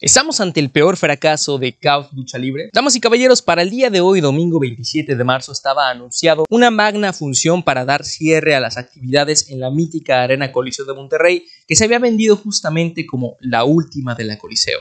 Estamos ante el peor fracaso de Caos Ducha Libre. Damas y caballeros, para el día de hoy, domingo 27 de marzo, estaba anunciado una magna función para dar cierre a las actividades en la mítica Arena Coliseo de Monterrey, que se había vendido justamente como la última de la Coliseo.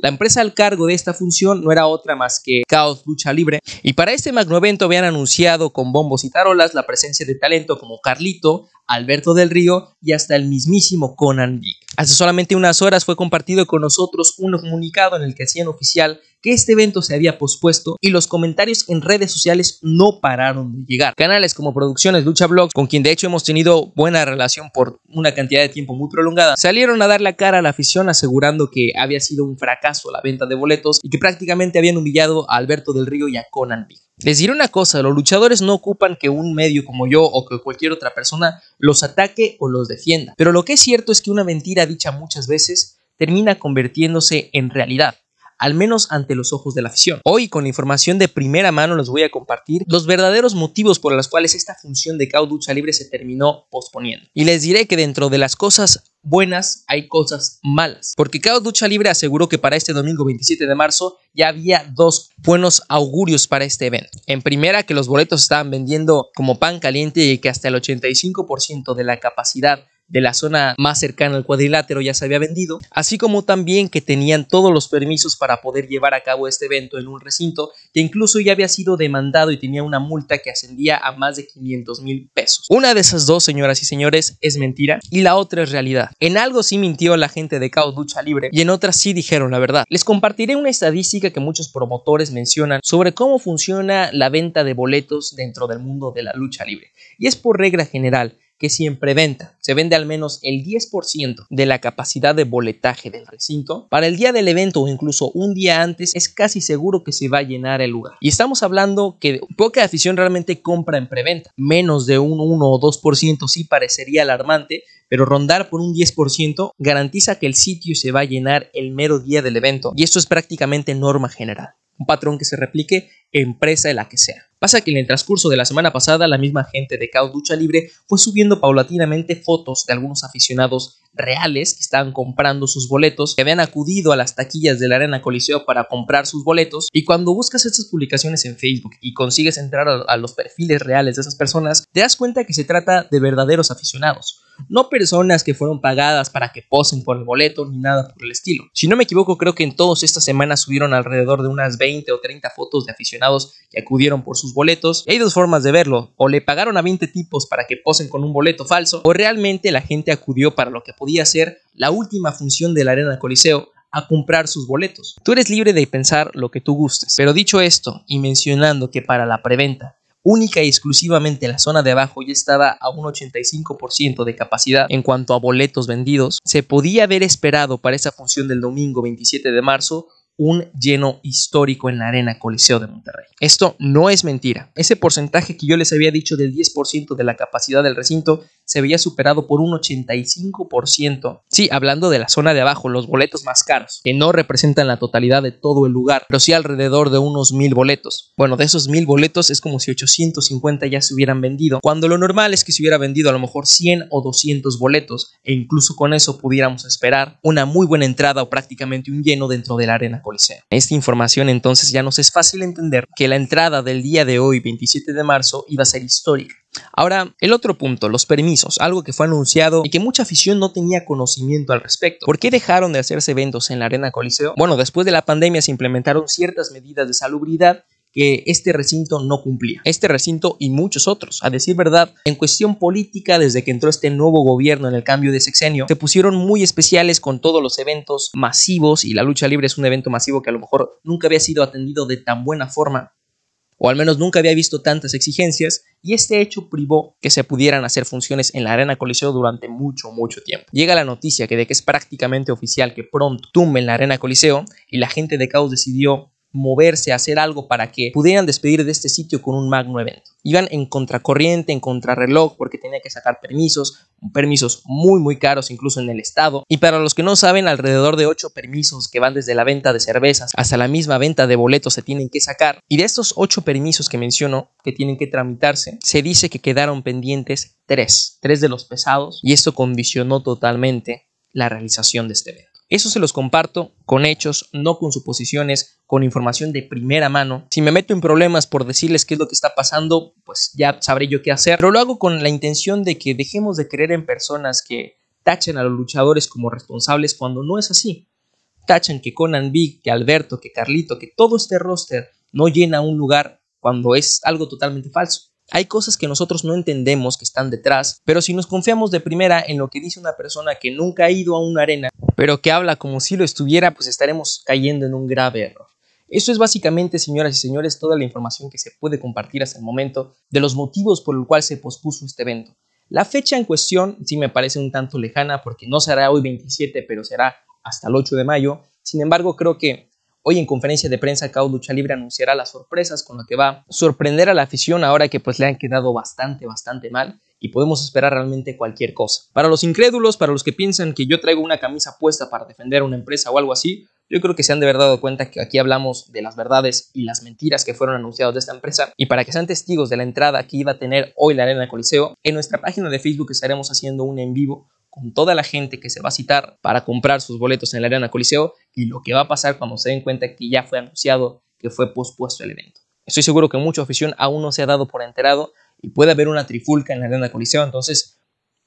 La empresa al cargo de esta función no era otra más que Caos Lucha Libre, y para este magno evento habían anunciado con bombos y tarolas la presencia de talento como Carlito, Alberto del Río y hasta el mismísimo Conan Dick. Hace solamente unas horas fue compartido con nosotros un comunicado en el que hacían oficial que este evento se había pospuesto y los comentarios en redes sociales no pararon de llegar. Canales como Producciones Lucha Blogs, con quien de hecho hemos tenido buena relación por una cantidad de tiempo muy prolongada, salieron a dar la cara a la afición asegurando que había sido un fracaso a la venta de boletos y que prácticamente habían humillado a Alberto del Río y a Conan Big. Les diré una cosa, los luchadores no ocupan que un medio como yo o que cualquier otra persona los ataque o los defienda, pero lo que es cierto es que una mentira dicha muchas veces termina convirtiéndose en realidad al menos ante los ojos de la afición. Hoy, con información de primera mano, les voy a compartir los verdaderos motivos por los cuales esta función de CAU Ducha Libre se terminó posponiendo. Y les diré que dentro de las cosas buenas hay cosas malas. Porque Cao Ducha Libre aseguró que para este domingo 27 de marzo ya había dos buenos augurios para este evento. En primera, que los boletos estaban vendiendo como pan caliente y que hasta el 85% de la capacidad de la zona más cercana al cuadrilátero ya se había vendido, así como también que tenían todos los permisos para poder llevar a cabo este evento en un recinto que incluso ya había sido demandado y tenía una multa que ascendía a más de 500 mil pesos. Una de esas dos, señoras y señores, es mentira y la otra es realidad. En algo sí mintió la gente de Caos Lucha Libre y en otras sí dijeron la verdad. Les compartiré una estadística que muchos promotores mencionan sobre cómo funciona la venta de boletos dentro del mundo de la lucha libre. Y es por regla general que siempre venta. Se vende al menos el 10% de la capacidad de boletaje del recinto. Para el día del evento o incluso un día antes es casi seguro que se va a llenar el lugar. Y estamos hablando que poca afición realmente compra en preventa. Menos de un 1 o 2% sí parecería alarmante, pero rondar por un 10% garantiza que el sitio se va a llenar el mero día del evento, y esto es prácticamente norma general, un patrón que se replique empresa de la que sea. Pasa que en el transcurso de la semana pasada la misma gente de Cao Ducha Libre fue subiendo paulatinamente fotos de algunos aficionados reales que estaban comprando sus boletos, que habían acudido a las taquillas de la Arena Coliseo para comprar sus boletos y cuando buscas estas publicaciones en Facebook y consigues entrar a, los perfiles reales de esas personas, te das cuenta que se trata de verdaderos aficionados no personas que fueron pagadas para que posen por el boleto ni nada por el estilo. Si no me equivoco, creo que en todas estas semanas subieron alrededor de unas 20 o 30 fotos de aficionados que acudieron por sus boletos. Y hay dos formas de verlo, o le pagaron a 20 tipos para que posen con un boleto falso, o realmente la gente acudió para lo que podía ser la última función de la Arena Coliseo, a comprar sus boletos. Tú eres libre de pensar lo que tú gustes, pero dicho esto y mencionando que para la preventa única y exclusivamente la zona de abajo ya estaba a un 85% de capacidad en cuanto a boletos vendidos, se podía haber esperado para esa función del domingo 27 de marzo un lleno histórico en la Arena Coliseo de Monterrey. Esto no es mentira. Ese porcentaje que yo les había dicho del 10% de la capacidad del recinto se veía superado por un 85%. Sí, hablando de la zona de abajo, los boletos más caros, que no representan la totalidad de todo el lugar, pero sí alrededor de unos mil boletos. Bueno, de esos mil boletos es como si 850 ya se hubieran vendido, cuando lo normal es que se hubiera vendido a lo mejor 100 o 200 boletos, e incluso con eso pudiéramos esperar una muy buena entrada o prácticamente un lleno dentro de la Arena esta información entonces ya nos es fácil entender que la entrada del día de hoy, 27 de marzo, iba a ser histórica. Ahora, el otro punto, los permisos, algo que fue anunciado y que mucha afición no tenía conocimiento al respecto. ¿Por qué dejaron de hacerse eventos en la Arena Coliseo? Bueno, después de la pandemia se implementaron ciertas medidas de salubridad que este recinto no cumplía. Este recinto y muchos otros. A decir verdad, en cuestión política, desde que entró este nuevo gobierno en el cambio de sexenio, se pusieron muy especiales con todos los eventos masivos y la lucha libre es un evento masivo que a lo mejor nunca había sido atendido de tan buena forma o al menos nunca había visto tantas exigencias, y este hecho privó que se pudieran hacer funciones en la Arena Coliseo durante mucho, mucho tiempo. Llega la noticia que de que es prácticamente oficial que pronto tumben la Arena Coliseo, y la gente de Caos decidió moverse, hacer algo para que pudieran despedir de este sitio con un magno evento. Iban en contracorriente, en contrarreloj, porque tenía que sacar permisos, permisos muy muy caros incluso en el estado. Y para los que no saben, alrededor de ocho permisos que van desde la venta de cervezas hasta la misma venta de boletos se tienen que sacar. Y de estos ocho permisos que mencionó que tienen que tramitarse, se dice que quedaron pendientes tres, tres de los pesados y esto condicionó totalmente la realización de este evento. Eso se los comparto con hechos, no con suposiciones, con información de primera mano. Si me meto en problemas por decirles qué es lo que está pasando, pues ya sabré yo qué hacer. Pero lo hago con la intención de que dejemos de creer en personas que tachan a los luchadores como responsables cuando no es así. Tachan que Conan Big, que Alberto, que Carlito, que todo este roster no llena un lugar cuando es algo totalmente falso. Hay cosas que nosotros no entendemos que están detrás, pero si nos confiamos de primera en lo que dice una persona que nunca ha ido a una arena, pero que habla como si lo estuviera, pues estaremos cayendo en un grave error. Eso es básicamente, señoras y señores, toda la información que se puede compartir hasta el momento de los motivos por el cual se pospuso este evento. La fecha en cuestión sí me parece un tanto lejana porque no será hoy 27, pero será hasta el 8 de mayo. Sin embargo, creo que Hoy en conferencia de prensa, Cao Ducha Libre anunciará las sorpresas con lo que va a sorprender a la afición ahora que pues le han quedado bastante, bastante mal y podemos esperar realmente cualquier cosa. Para los incrédulos, para los que piensan que yo traigo una camisa puesta para defender una empresa o algo así, yo creo que se han de verdad dado cuenta que aquí hablamos de las verdades y las mentiras que fueron anunciados de esta empresa. Y para que sean testigos de la entrada que iba a tener hoy la Arena Coliseo, en nuestra página de Facebook estaremos haciendo un en vivo con toda la gente que se va a citar para comprar sus boletos en la Arena Coliseo y lo que va a pasar cuando se den cuenta que ya fue anunciado que fue pospuesto el evento. Estoy seguro que mucha afición aún no se ha dado por enterado y puede haber una trifulca en la Arena Coliseo, entonces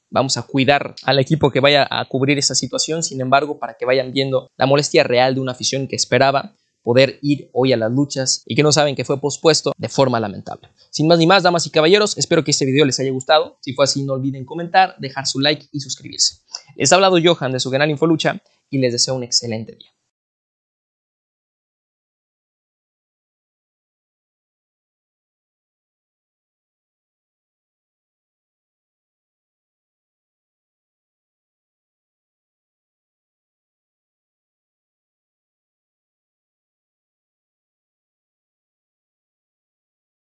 vamos a cuidar al equipo que vaya a cubrir esa situación, sin embargo, para que vayan viendo la molestia real de una afición que esperaba poder ir hoy a las luchas y que no saben que fue pospuesto de forma lamentable. Sin más ni más, damas y caballeros, espero que este video les haya gustado. Si fue así, no olviden comentar, dejar su like y suscribirse. Les ha hablado Johan de su canal Infolucha y les deseo un excelente día.